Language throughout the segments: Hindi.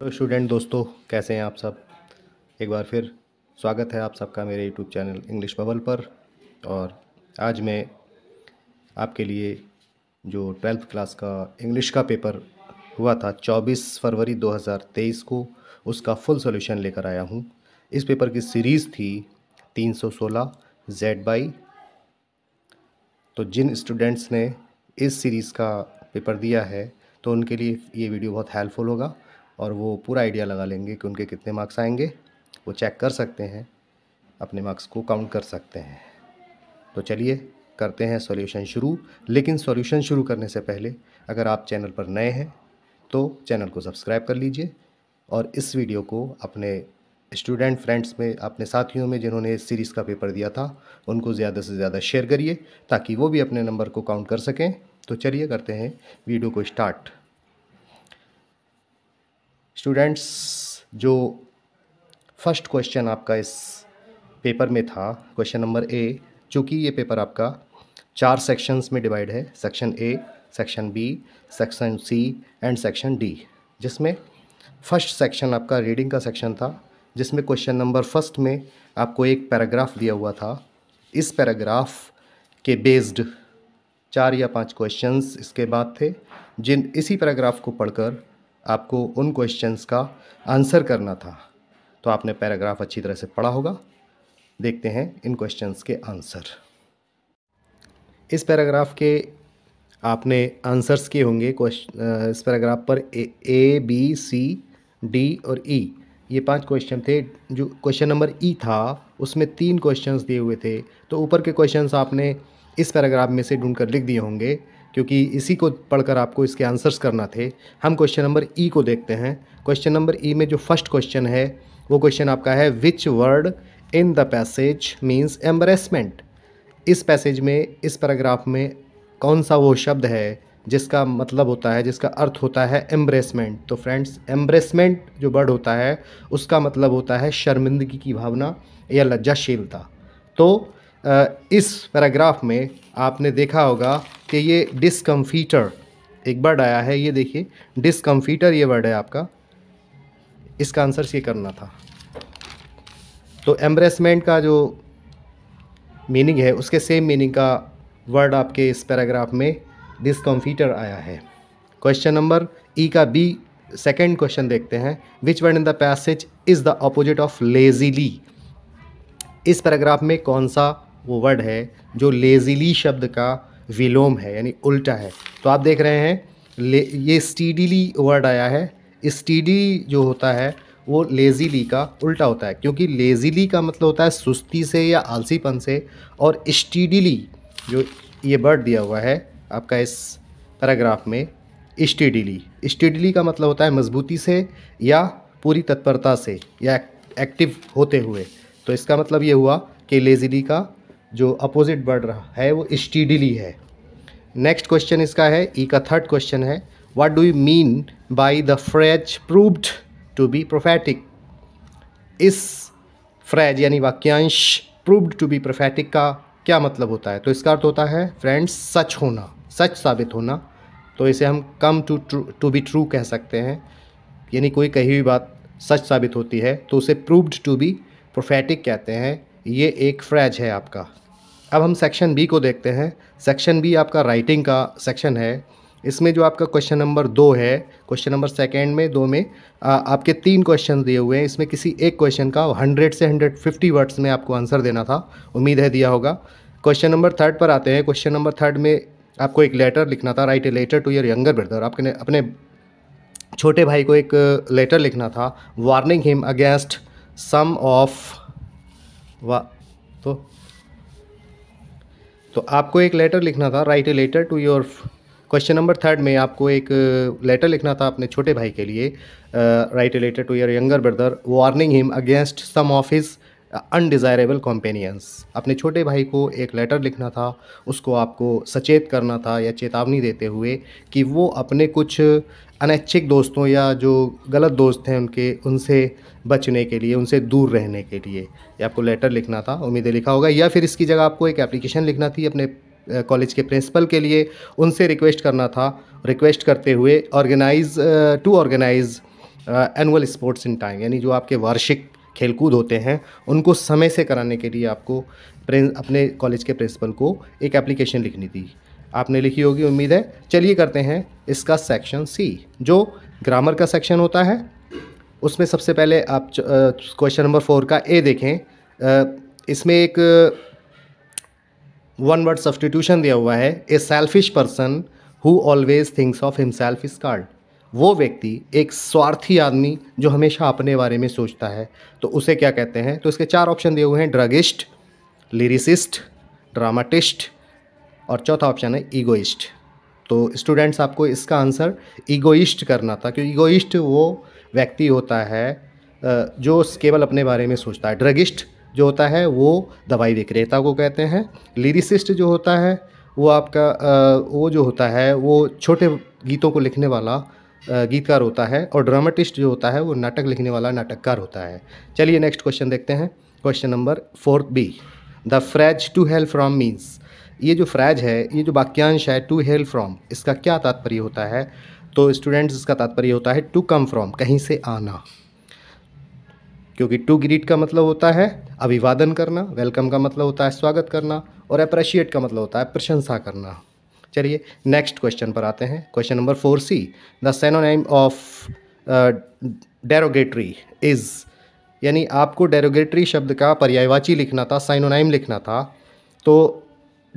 तो स्टूडेंट दोस्तों कैसे हैं आप सब एक बार फिर स्वागत है आप सबका मेरे यूट्यूब चैनल इंग्लिश बबल पर और आज मैं आपके लिए जो ट्वेल्थ क्लास का इंग्लिश का पेपर हुआ था 24 फरवरी 2023 को उसका फुल सॉल्यूशन लेकर आया हूं इस पेपर की सीरीज़ थी 316 जेड बाई तो जिन स्टूडेंट्स ने इस सीरीज़ का पेपर दिया है तो उनके लिए ये वीडियो बहुत हेल्पफुल होगा और वो पूरा आइडिया लगा लेंगे कि उनके कितने मार्क्स आएंगे वो चेक कर सकते हैं अपने मार्क्स को काउंट कर सकते हैं तो चलिए करते हैं सॉल्यूशन शुरू लेकिन सॉल्यूशन शुरू करने से पहले अगर आप चैनल पर नए हैं तो चैनल को सब्सक्राइब कर लीजिए और इस वीडियो को अपने स्टूडेंट फ्रेंड्स में अपने साथियों में जिन्होंने इस सीरीज़ का पेपर दिया था उनको ज़्यादा से ज़्यादा शेयर करिए ताकि वो भी अपने नंबर को काउंट कर सकें तो चलिए करते हैं वीडियो को स्टार्ट स्टूडेंट्स जो फर्स्ट क्वेश्चन आपका इस पेपर में था क्वेश्चन नंबर ए चूँकि ये पेपर आपका चार सेक्शंस में डिवाइड है section A section B section C and section D जिसमें फर्स्ट सेक्शन आपका रीडिंग का सेक्शन था जिसमें क्वेश्चन नंबर फर्स्ट में आपको एक पैराग्राफ दिया हुआ था इस पैराग्राफ के बेस्ड चार या पांच क्वेश्चंस इसके बाद थे जिन इसी पैराग्राफ को पढ़कर आपको उन क्वेश्चंस का आंसर करना था तो आपने पैराग्राफ अच्छी तरह से पढ़ा होगा देखते हैं इन क्वेश्चंस के आंसर इस पैराग्राफ के आपने आंसर्स किए होंगे क्वेश्चन इस पैराग्राफ पर ए बी सी डी और ई e. ये पांच क्वेश्चन थे जो क्वेश्चन नंबर ई था उसमें तीन क्वेश्चंस दिए हुए थे तो ऊपर के क्वेश्चंस आपने इस पैराग्राफ में से ढूंढ कर लिख दिए होंगे क्योंकि इसी को पढ़कर आपको इसके आंसर्स करना थे हम क्वेश्चन नंबर ई को देखते हैं क्वेश्चन नंबर ई में जो फर्स्ट क्वेश्चन है वो क्वेश्चन आपका है which word in the passage means embarrassment इस पैसेज में इस पैराग्राफ में कौन सा वो शब्द है जिसका मतलब होता है जिसका अर्थ होता है एम्ब्रेसमेंट तो फ्रेंड्स एम्ब्रेसमेंट जो वर्ड होता है उसका मतलब होता है शर्मिंदगी की भावना या लज्जाशीलता तो इस पैराग्राफ में आपने देखा होगा कि ये डिसकम्फीटर एक वर्ड आया है ये देखिए डिसकम्फीटर ये वर्ड है आपका इसका आंसर ये करना था तो एम्ब्रेसमेंट का जो मीनिंग है उसके सेम मीनिंग का वर्ड आपके इस पैराग्राफ में डिसकम्फीटर आया है क्वेश्चन नंबर ई का बी सेकेंड क्वेश्चन देखते हैं which word in the passage is the opposite of lazily इस पैराग्राफ में कौन सा वो वर्ड है जो लेजीली शब्द का विलोम है यानी उल्टा है तो आप देख रहे हैं ये स्टीडीली वर्ड आया है स्टीडी जो होता है वो लेजीली का उल्टा होता है क्योंकि लेजीली का मतलब होता है सुस्ती से या आलसीपन से और स्टीडीली जो ये वर्ड दिया हुआ है आपका इस पैराग्राफ में स्टीडीली स्टीडीली का मतलब होता है मजबूती से या पूरी तत्परता से या एक्टिव होते हुए तो इसका मतलब ये हुआ कि लेजीली का जो अपोजिट वर्ड रहा है वो स्टीडिली है नेक्स्ट क्वेश्चन इसका है ई का थर्ड क्वेश्चन है what do you mean by the phrase proved to be prophetic इस फ्रेज यानी वाक्यांश प्रूव्ड टू बी प्रोफेटिक का क्या मतलब होता है तो इसका अर्थ होता है फ्रेंड्स सच होना सच साबित होना तो इसे हम come to true to be true कह सकते हैं यानी कोई कही हुई बात सच साबित होती है तो उसे प्रूव्ड टू बी प्रोफेटिक कहते हैं ये एक फ्रैज है आपका अब हम सेक्शन बी को देखते हैं सेक्शन बी आपका राइटिंग का सेक्शन है इसमें जो आपका क्वेश्चन नंबर दो है क्वेश्चन नंबर सेकेंड में दो में आ, आपके तीन क्वेश्चन दिए हुए हैं इसमें किसी एक क्वेश्चन का हंड्रेड से हंड्रेड फिफ्टी वर्ड्स में आपको आंसर देना था उम्मीद है दिया होगा क्वेश्चन नंबर थर्ड पर आते हैं क्वेश्चन नंबर थर्ड में आपको एक लेटर लिखना था write a letter to your younger brother आपने अपने छोटे भाई को एक लेटर लिखना था warning him against some of वाह तो तो आपको एक लेटर लिखना था write a letter to your question number third में आपको एक लेटर uh, लिखना था अपने छोटे भाई के लिए write a letter to your younger brother warning him against some of his undesirable companions अपने छोटे भाई को एक लेटर लिखना था उसको आपको सचेत करना था या चेतावनी देते हुए कि वो अपने कुछ अनैच्छिक दोस्तों या जो गलत दोस्त हैं उनके उनसे बचने के लिए उनसे दूर रहने के लिए या आपको लेटर लिखना था उम्मीदें लिखा होगा या फिर इसकी जगह आपको एक एप्लीकेशन लिखना थी अपने कॉलेज के प्रिंसिपल के लिए उनसे रिक्वेस्ट करना था रिक्वेस्ट करते हुए organise to organise annual sports in time यानी जो आपके वार्षिक खेलकूद होते हैं उनको समय से कराने के लिए आपको अपने कॉलेज के प्रिंसिपल को एक एप्लीकेशन लिखनी थी आपने लिखी होगी उम्मीद है चलिए करते हैं इसका सेक्शन सी जो ग्रामर का सेक्शन होता है उसमें सबसे पहले आप क्वेश्चन नंबर फोर का ए देखें इसमें एक वन वर्ड सब्सटीट्यूशन दिया हुआ है a selfish person who always thinks of himself is called वो व्यक्ति एक स्वार्थी आदमी जो हमेशा अपने बारे में सोचता है तो उसे क्या कहते हैं तो इसके चार ऑप्शन दिए हुए हैं ड्रगिस्ट लिरिसिस्ट ड्रामाटिस्ट और चौथा ऑप्शन है ईगोइस्ट तो स्टूडेंट्स आपको इसका आंसर ईगोइस्ट करना था क्योंकि ईगोइस्ट वो व्यक्ति होता है जो केवल अपने बारे में सोचता है ड्रगिस्ट जो होता है वो दवाई विक्रेता को कहते हैं लिरिसिस्ट जो होता है वो आपका वो जो होता है वो छोटे गीतों को लिखने वाला गीतकार होता है और ड्रामेटिस्ट जो होता है वो नाटक लिखने वाला नाटककार होता है चलिए नेक्स्ट क्वेश्चन देखते हैं question number fourth B the phrase to help from means ये जो फ्रैज है ये जो वाक्यांश है टू हेल्प फ्रॉम इसका क्या तात्पर्य होता है तो स्टूडेंट्स इसका तात्पर्य होता है टू कम फ्रॉम कहीं से आना क्योंकि टू ग्रीट का मतलब होता है अभिवादन करना वेलकम का मतलब होता है स्वागत करना और अप्रिशिएट का मतलब होता है प्रशंसा करना चलिए नेक्स्ट क्वेश्चन पर आते हैं question number four C the synonym of derogatory is यानी आपको डेरोगेटरी शब्द का पर्यायवाची लिखना था साइनोनाइम लिखना था तो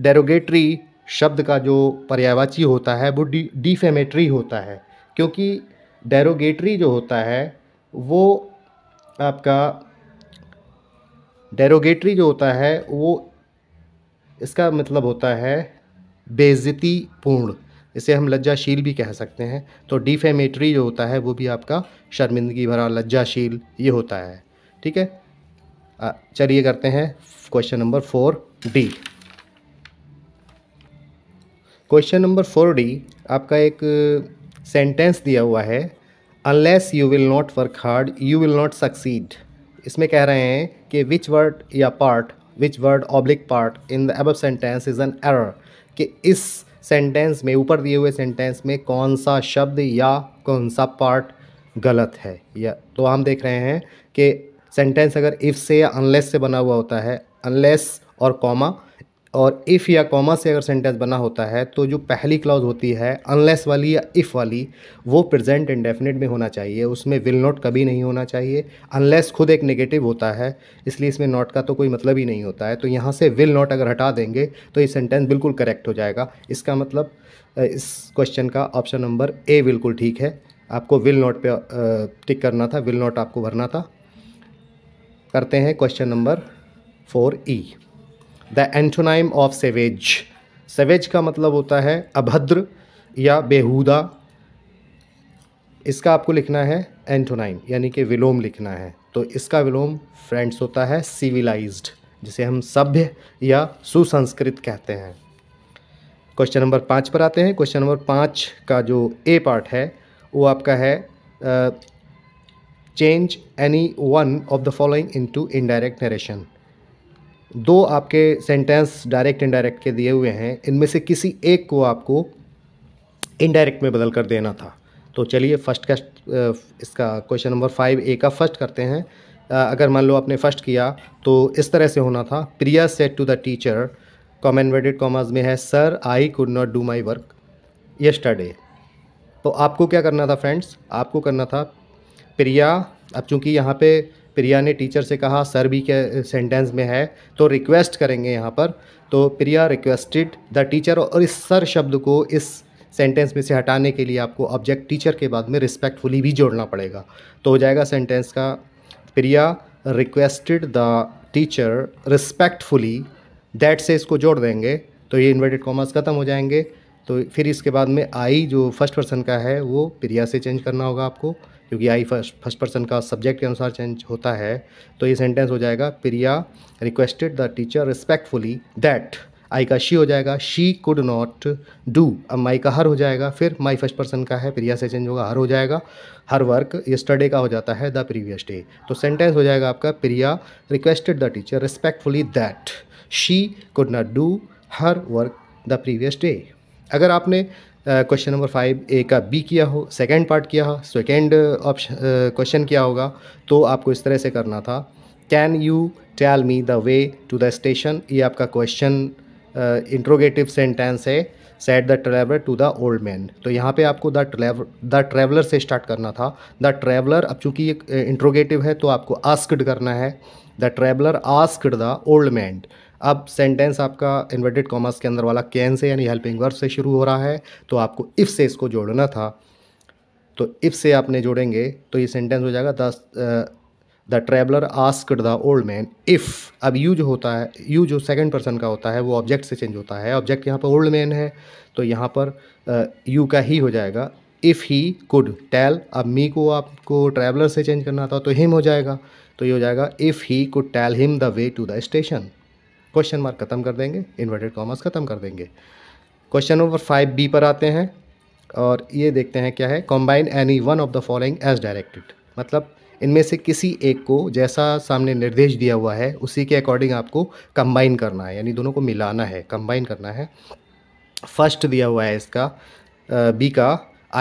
डेरोगेटरी शब्द का जो पर्यायवाची होता है वो डी डिफेमेटरी होता है क्योंकि डेरोगेटरी जो होता है वो आपका डेरोगेटरी जो होता है वो इसका मतलब होता है बेज़ती पूर्ण इसे हम लज्जाशील भी कह सकते हैं तो डिफेमेटरी जो होता है वो भी आपका शर्मिंदगी भरा लज्जाशील ये होता है ठीक है चलिए करते हैं question number four D question number four D आपका एक सेंटेंस दिया हुआ है unless you will not work hard you will not succeed इसमें कह रहे हैं कि विच वर्ड या part which word oblique part in the अब सेंटेंस इज़ एन एरर कि इस सेंटेंस में ऊपर दिए हुए सेंटेंस में कौन सा शब्द या कौन सा पार्ट गलत है या तो हम देख रहे हैं कि सेंटेंस अगर इफ़ से या अनलेस से बना हुआ होता है अनलेस और कॉमा और इफ़ या कॉमा से अगर सेंटेंस बना होता है तो जो पहली क्लॉज होती है अनलेस वाली या इफ़ वाली वो प्रेजेंट इंडेफिनिट में होना चाहिए उसमें विल नॉट कभी नहीं होना चाहिए अनलेस खुद एक नेगेटिव होता है इसलिए इसमें नॉट का तो कोई मतलब ही नहीं होता है तो यहाँ से विल नॉट अगर हटा देंगे तो ये सेंटेंस बिल्कुल करेक्ट हो जाएगा इसका मतलब इस क्वेश्चन का ऑप्शन नंबर ए बिल्कुल ठीक है आपको विल नॉट पे टिक करना था विल नॉट आपको भरना था करते हैं question number four E the antonym of savage savage का मतलब होता है अभद्र या बेहुदा इसका आपको लिखना है एंटोनाइम यानी कि विलोम लिखना है तो इसका विलोम फ्रेंड्स होता है सिविलाइज्ड जिसे हम सभ्य या सुसंस्कृत कहते हैं क्वेश्चन नंबर पाँच पर आते हैं क्वेश्चन नंबर पाँच का जो ए पार्ट है वो आपका है change any one of the following into indirect narration दो आपके सेंटेंस डायरेक्ट इनडायरेक्ट के दिए हुए हैं इनमें से किसी एक को आपको इनडायरेक्ट में बदल कर देना था तो चलिए फर्स्ट का इसका क्वेश्चन नंबर फाइव ए का फर्स्ट करते हैं अगर मान लो आपने फर्स्ट किया तो इस तरह से होना था Priya said to the teacher comma वेडेड कॉमर्स में है sir I could not do my work yesterday तो आपको क्या करना था फ्रेंड्स आपको करना था प्रिया अब चूँकि यहाँ पे प्रिया ने टीचर से कहा सर भी के सेंटेंस में है तो रिक्वेस्ट करेंगे यहाँ पर तो प्रिया रिक्वेस्टेड द टीचर और इस सर शब्द को इस सेंटेंस में से हटाने के लिए आपको ऑब्जेक्ट टीचर के बाद में रिस्पेक्टफुली भी जोड़ना पड़ेगा तो हो जाएगा सेंटेंस का Priya requested the teacher respectfully that से इसको जोड़ देंगे तो ये इन्वर्टेड कॉमर्स ख़त्म हो जाएंगे तो फिर इसके बाद में आई जो फर्स्ट पर्सन का है वो प्रिया से चेंज करना होगा आपको क्योंकि आई फर्स्ट फर्स्ट पर्सन का सब्जेक्ट के अनुसार चेंज होता है तो ये सेंटेंस हो जाएगा Priya requested the teacher respectfully that I का शी हो जाएगा शी कुड नॉट डू अब माई का हर हो जाएगा फिर माई फर्स्ट पर्सन का है प्रिया से चेंज होगा हर हो जाएगा हर वर्क स्टडे का हो जाता है द प्रीवियस डे तो सेंटेंस हो जाएगा आपका Priya requested the teacher respectfully that she could not do her work the previous day अगर आपने क्वेश्चन नंबर फाइव ए का बी किया हो सेकंड पार्ट किया हो सेकंड ऑप्शन क्वेश्चन किया होगा तो आपको इस तरह से करना था can you tell me the way to the station ये आपका क्वेश्चन इंट्रोगेटिव सेंटेंस है said the traveller to the old man तो यहाँ पे आपको द ट्रेवलर द से स्टार्ट करना था द ट्रैवलर अब चूंकि ये इंट्रोगेटिव uh, है तो आपको आस्कड करना है the traveller asked the old man अब सेंटेंस आपका इन्वर्टेड कॉमर्स के अंदर वाला कैन से यानी हेल्पिंग वर्ब से शुरू हो रहा है तो आपको इफ़ से इसको जोड़ना था तो इफ़ से आपने जोड़ेंगे तो ये सेंटेंस हो जाएगा thus the traveller asked the old man if अब यू जो होता है यू जो सेकंड पर्सन का होता है वो ऑब्जेक्ट से चेंज होता है ऑब्जेक्ट यहाँ पर ओल्ड मैन है तो यहाँ पर यू uh, का ही हो जाएगा इफ़ ही कुड टेल अब मी को आपको ट्रैवलर से चेंज करना था तो हिम हो जाएगा तो ये हो जाएगा if he could tell him the way to the station question mark खत्म कर देंगे इन्वर्टेड कॉमर्स खत्म कर देंगे क्वेश्चन नंबर फाइव बी पर आते हैं और ये देखते हैं क्या है combine any one of the following as directed मतलब इनमें से किसी एक को जैसा सामने निर्देश दिया हुआ है उसी के अकॉर्डिंग आपको कंबाइन करना है यानी दोनों को मिलाना है कंबाइन करना है फर्स्ट दिया हुआ है इसका बी का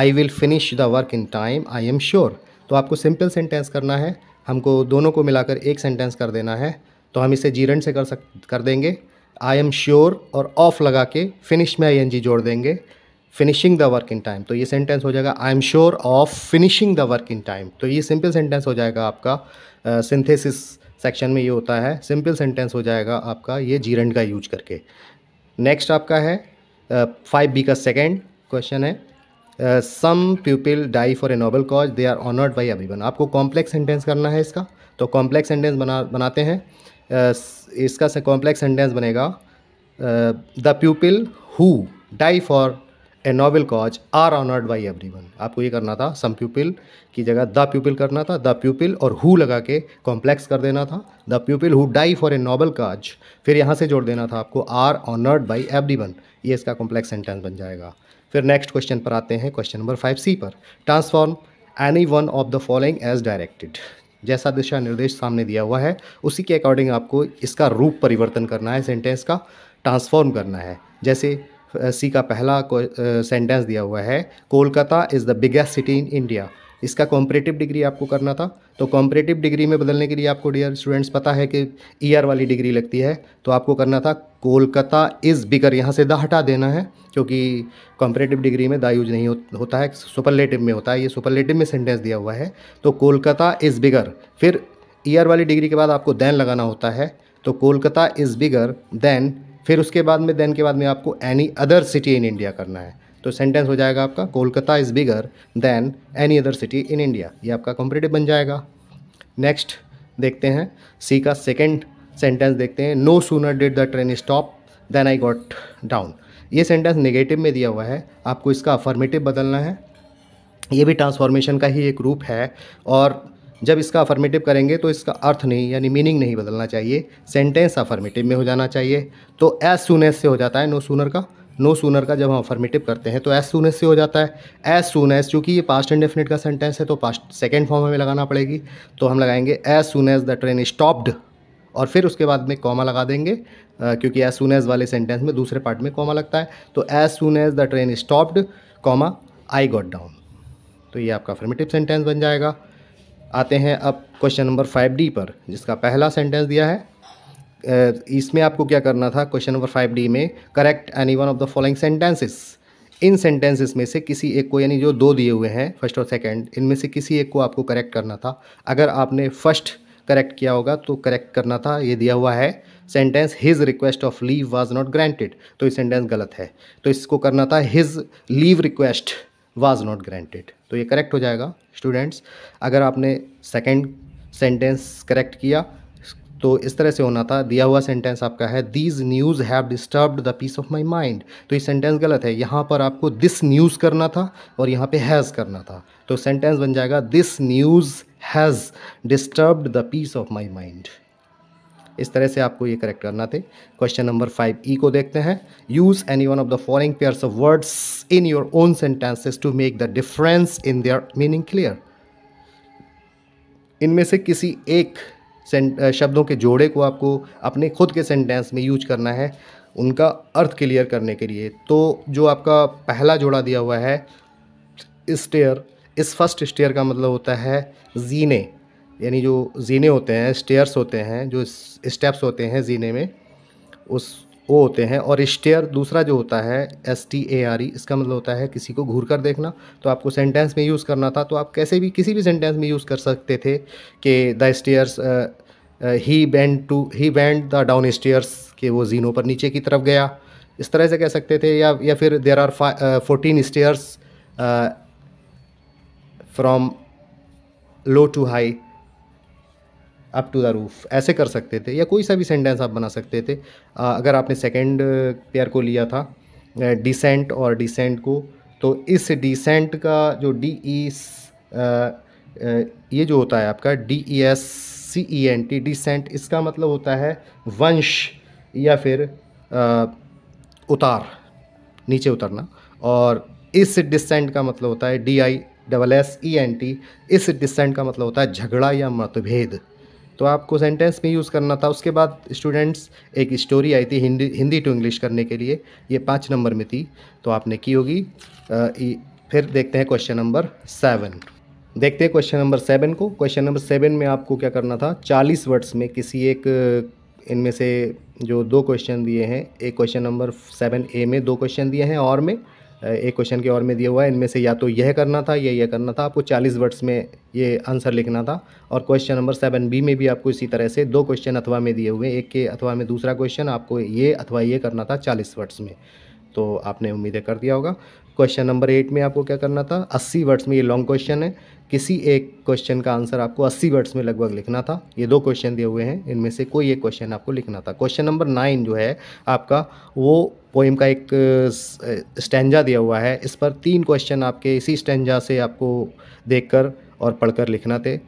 I will finish the work in time I am sure तो आपको सिंपल सेंटेंस करना है हमको दोनों को मिलाकर एक सेंटेंस कर देना है तो हम इसे जीरन से कर सक कर देंगे आई एम श्योर और ऑफ लगा के फिनिश में आई जोड़ देंगे finishing the work in time तो ये सेंटेंस हो जाएगा I am sure of finishing the work in time तो ये सिंपल सेंटेंस हो जाएगा आपका सिंथेसिस uh, सेक्शन में ये होता है सिंपल सेंटेंस हो जाएगा आपका ये जीरन का यूज करके नेक्स्ट आपका है फाइव uh, बी का सेकेंड क्वेश्चन है some people die for a noble cause they are honoured by everyone आपको कॉम्प्लेक्स सेंटेंस करना है इसका तो कॉम्प्लेक्स सेंटेंस बना बनाते हैं इसका से कॉम्प्लेक्स सेंटेंस बनेगा the people who die for a noble cause are honoured by every one आपको ये करना था सम पीपल की जगह द प्यूपिल करना था द प्यूपिल और हु लगा के कॉम्प्लेक्स कर देना था the pupil who die for a noble cause फिर यहाँ से जोड़ देना था आपको are honoured by every one ये इसका कॉम्प्लेक्स सेंटेंस बन जाएगा फिर नेक्स्ट क्वेश्चन पर आते हैं क्वेश्चन नंबर फाइव सी पर transform any one of the following as directed जैसा दिशा निर्देश सामने दिया हुआ है उसी के अकॉर्डिंग आपको इसका रूप परिवर्तन करना है सेंटेंस का ट्रांसफॉर्म करना है जैसे सी का पहला सेंटेंस दिया हुआ है Kolkata is the biggest city in India इसका कॉम्परेटिव डिग्री आपको करना था तो कॉम्परेटिव डिग्री में बदलने के लिए आपको डियर स्टूडेंट्स पता है कि ईयर वाली डिग्री लगती है तो आपको करना था कोलकाता इज़ बिगर यहाँ से द हटा देना है क्योंकि कॉम्परेटिव डिग्री में दा यूज नहीं हो, होता है सुपरलेटिव में होता है ये सुपरलेटिव में सेंटेंस दिया हुआ है तो कोलकाता इज़ बिगर फिर ईयर वाली डिग्री के बाद आपको दैन लगाना होता है तो कोलकाता इज़ बिगर दैन फिर उसके बाद में दैन के बाद में आपको any other city in India करना है तो सेंटेंस हो जाएगा आपका Kolkata is bigger than any other city in India ये आपका कॉम्पिटेटिव बन जाएगा नेक्स्ट देखते हैं सी का सेकेंड सेंटेंस देखते हैं no sooner did the train stop than I got down ये सेंटेंस नेगेटिव में दिया हुआ है आपको इसका अफर्मेटिव बदलना है ये भी ट्रांसफॉर्मेशन का ही एक रूप है और जब इसका अफर्मेटिव करेंगे तो इसका अर्थ नहीं यानी मीनिंग नहीं बदलना चाहिए सेंटेंस अफर्मेटिव में हो जाना चाहिए तो एज सून एज से हो जाता है नो सूनर का नो सूनर का जब हम अफर्मेटिव करते हैं तो एज सून एज से हो जाता है एज सून एज चूँकि ये पास्ट इंडेफिनिट का सेंटेंस है तो पास्ट सेकेंड फॉर्म हमें लगाना पड़ेगी तो हम लगाएंगे as soon as the train stopped और फिर उसके बाद में कॉमा लगा देंगे आ, क्योंकि एज सून एज वाले सेंटेंस में दूसरे पार्ट में कॉमा लगता है तो as soon as the train stopped comma I got down तो ये आपका अफर्मेटिव सेंटेंस बन जाएगा आते हैं अब क्वेश्चन नंबर फाइव डी पर जिसका पहला सेंटेंस दिया है इसमें आपको क्या करना था क्वेश्चन नंबर फाइव डी में correct any one of the following sentences इन सेंटेंसेस में से किसी एक को यानी जो दो दिए हुए हैं फर्स्ट और सेकंड इनमें से किसी एक को आपको करेक्ट करना था अगर आपने फर्स्ट करेक्ट किया होगा तो करेक्ट करना था ये दिया हुआ है sentence his request of leave was not granted तो ये सेंटेंस गलत है तो इसको करना था his leave request was not granted तो ये करेक्ट हो जाएगा स्टूडेंट्स अगर आपने सेकेंड सेंटेंस करेक्ट किया तो इस तरह से होना था दिया हुआ सेंटेंस आपका है this news have disturbed the peace of my mind तो ये सेंटेंस गलत है यहाँ पर आपको दिस न्यूज़ करना था और यहाँ पे हैज़ करना था तो सेंटेंस बन जाएगा this news has disturbed the peace of my mind इस तरह से आपको ये करेक्ट करना थे क्वेश्चन नंबर फाइव ई को देखते हैं use any one of the following pairs of words in your own sentences to make the difference in their meaning clear इनमें से किसी एक शब्दों के जोड़े को आपको अपने खुद के सेंटेंस में यूज करना है उनका अर्थ क्लियर करने के लिए तो जो आपका पहला जोड़ा दिया हुआ है स्टेयर इस फर्स्ट स्टेयर का मतलब होता है जीने यानी जो जीने होते हैं स्टेयर्स होते हैं जो स्टेप्स होते हैं जीने में उस वो होते हैं और स्टेयर दूसरा जो होता है S T A R E इसका मतलब होता है किसी को घूर कर देखना तो आपको सेंटेंस में यूज़ करना था तो आप कैसे भी किसी भी सेंटेंस में यूज़ कर सकते थे कि the stairs he bend to he bend the downstairs के वो जीनों पर नीचे की तरफ गया इस तरह से कह सकते थे या या फिर there are fourteen stairs from low to high up to the roof ऐसे कर सकते थे या कोई सा भी सेंटेंस आप बना सकते थे आ, अगर आपने सेकेंड पेयर को लिया था डिसेंट और डिसेंट को तो इस डिसेंट का जो डी ई e ये जो होता है आपका D E S C E N T descent इसका मतलब होता है वंश या फिर आ, उतार नीचे उतरना और इस डिसेंट का मतलब होता है D I double S E N T इस डिसेंट का मतलब होता है झगड़ा या मतभेद तो आपको सेंटेंस में यूज़ करना था उसके बाद स्टूडेंट्स एक स्टोरी आई थी हिंदी हिंदी टू इंग्लिश करने के लिए ये पाँच नंबर में थी तो आपने की होगी फिर देखते हैं क्वेश्चन नंबर सेवन देखते हैं क्वेश्चन नंबर सेवन को क्वेश्चन नंबर सेवन में आपको क्या करना था चालीस वर्ड्स में किसी एक इनमें से जो दो क्वेश्चन दिए हैं एक क्वेश्चन नंबर सेवन ए में दो क्वेश्चन दिए हैं और में एक क्वेश्चन के और में दिया हुआ है इनमें से या तो यह करना था या यह करना था आपको चालीस वर्ड्स में ये आंसर लिखना था और क्वेश्चन नंबर सेवन बी में भी आपको इसी तरह से दो क्वेश्चन अथवा में दिए हुए एक के अथवा में दूसरा क्वेश्चन आपको ये अथवा ये करना था चालीस वर्ड्स में तो आपने उम्मीदें कर दिया होगा क्वेश्चन नंबर एट में आपको क्या करना था अस्सी वर्ड्स में ये लॉन्ग क्वेश्चन है किसी एक क्वेश्चन का आंसर आपको 80 वर्ड्स में लगभग लिखना था ये दो क्वेश्चन दिए हुए हैं इनमें से कोई एक क्वेश्चन आपको लिखना था क्वेश्चन नंबर नाइन जो है आपका वो पोइम का एक स्टेंजा दिया हुआ है इस पर तीन क्वेश्चन आपके इसी स्टेंजा से आपको देखकर और पढ़कर लिखना थे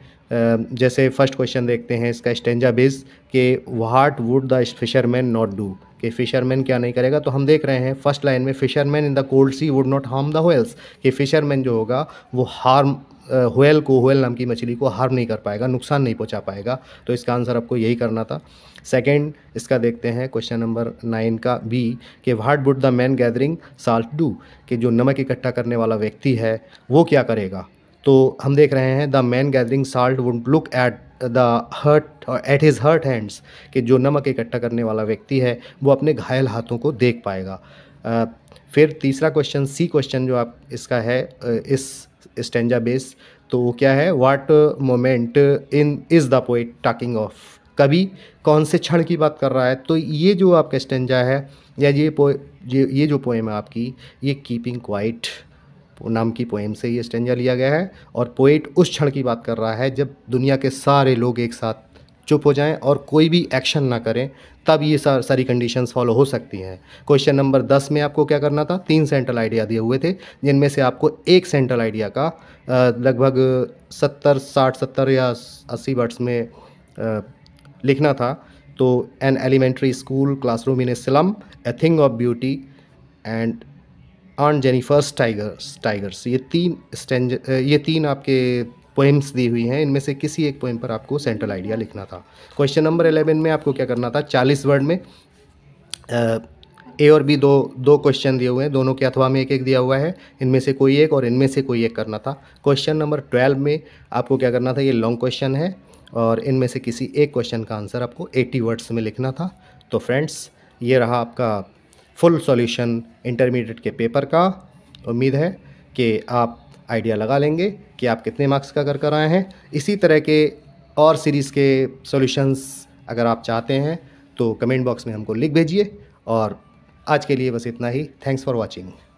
जैसे फर्स्ट क्वेश्चन देखते हैं इसका स्टेंजा बेस के what would the fisherman not do कि फ़िशरमैन क्या नहीं करेगा तो हम देख रहे हैं फर्स्ट लाइन में fisherman in the cold sea would not harm the whales कि फ़िशरमैन जो होगा वो हार्म होल को होल नाम की मछली को हार्म नहीं कर पाएगा नुकसान नहीं पहुंचा पाएगा तो इसका आंसर आपको यही करना था सेकंड इसका देखते हैं क्वेश्चन नंबर नाइन का बी कि what would the man gathering salt do कि जो नमक इकट्ठा करने वाला व्यक्ति है वो क्या करेगा तो हम देख रहे हैं the man gathering salt would look at the hurt at his hurt hands कि जो नमक इकट्ठा करने वाला व्यक्ति है वो अपने घायल हाथों को देख पाएगा फिर तीसरा क्वेश्चन सी क्वेश्चन जो आप इसका है इस स्टेंजा बेस तो वो क्या है what moment in is the poet talking of कभी कौन से क्षण की बात कर रहा है तो ये जो आपका स्टेंजा है या ये पो ये, ये जो पोएम है आपकी ये कीपिंग क्वाइट नाम की पोएम से ये स्टेंजा लिया गया है और पोइट उस क्षण की बात कर रहा है जब दुनिया के सारे लोग एक साथ चुप हो जाएं और कोई भी एक्शन ना करें तब ये सार, सारी कंडीशंस फॉलो हो सकती हैं क्वेश्चन नंबर दस में आपको क्या करना था तीन सेंट्रल आइडिया दिए हुए थे जिनमें से आपको एक सेंट्रल आइडिया का लगभग सत्तर साठ सत्तर या अस्सी वर्ड्स में लिखना था तो an elementary school classroom in a slum a thing of beauty and aunt Jennifer's tigers tigers ये तीन स्टेंज ये तीन आपके पोइम्स दी हुई हैं इनमें से किसी एक पोइम पर आपको सेंट्रल आइडिया लिखना था क्वेश्चन नंबर एलेवन में आपको क्या करना था चालीस वर्ड में ए और बी दो दो क्वेश्चन दिए हुए हैं दोनों के अथवा में एक एक दिया हुआ है इनमें से कोई एक और इनमें से कोई एक करना था क्वेश्चन नंबर ट्वेल्व में आपको क्या करना था ये लॉन्ग क्वेश्चन है और इनमें से किसी एक क्वेश्चन का आंसर आपको एटी वर्ड्स में लिखना था तो फ्रेंड्स ये रहा आपका फुल सॉल्यूशन इंटरमीडिएट के पेपर का उम्मीद है कि आप आइडिया लगा लेंगे कि आप कितने मार्क्स का कर कर आए हैं इसी तरह के और सीरीज़ के सॉल्यूशंस अगर आप चाहते हैं तो कमेंट बॉक्स में हमको लिख भेजिए और आज के लिए बस इतना ही थैंक्स फॉर वॉचिंग